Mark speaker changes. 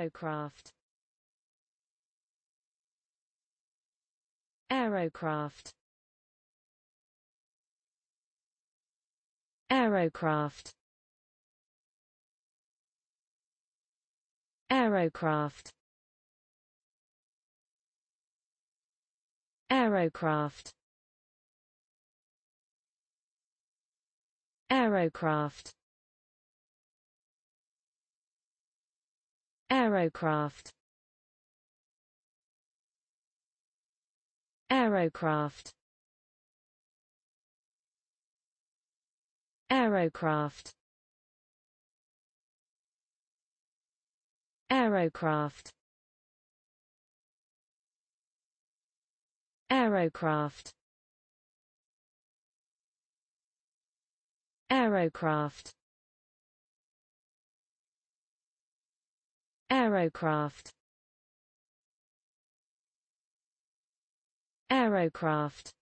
Speaker 1: Aerocraft Aerocraft Aerocraft Aerocraft Aerocraft Aerocraft Aerocraft Aerocraft Aerocraft Aerocraft Aerocraft Aerocraft Aerocraft Aerocraft